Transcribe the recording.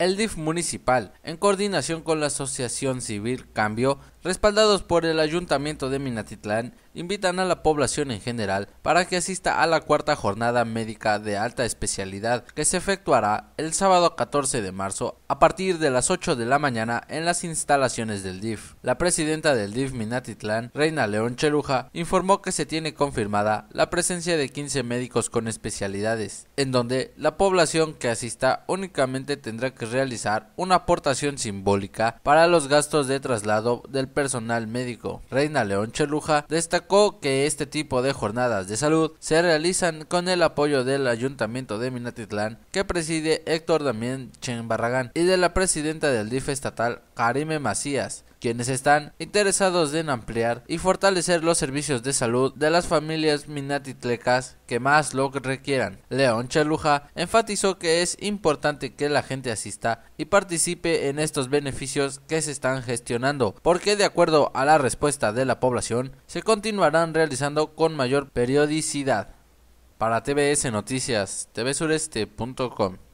el DIF municipal, en coordinación con la Asociación Civil Cambio, respaldados por el Ayuntamiento de Minatitlán, invitan a la población en general para que asista a la cuarta jornada médica de alta especialidad que se efectuará el sábado 14 de marzo a partir de las 8 de la mañana en las instalaciones del DIF. La presidenta del DIF Minatitlán, Reina León Cheluja, informó que se tiene confirmada la presencia de 15 médicos con especialidades, en donde la población que asista únicamente tendrá que realizar una aportación simbólica para los gastos de traslado del personal médico. Reina León Cheluja destacó que este tipo de jornadas de salud se realizan con el apoyo del Ayuntamiento de Minatitlán, que preside Héctor Damián Chen Barragán, y de la presidenta del DIF estatal, Karime Macías quienes están interesados en ampliar y fortalecer los servicios de salud de las familias minatitlecas que más lo requieran. León Chaluja enfatizó que es importante que la gente asista y participe en estos beneficios que se están gestionando, porque de acuerdo a la respuesta de la población, se continuarán realizando con mayor periodicidad. Para TBS Noticias, tvsureste.com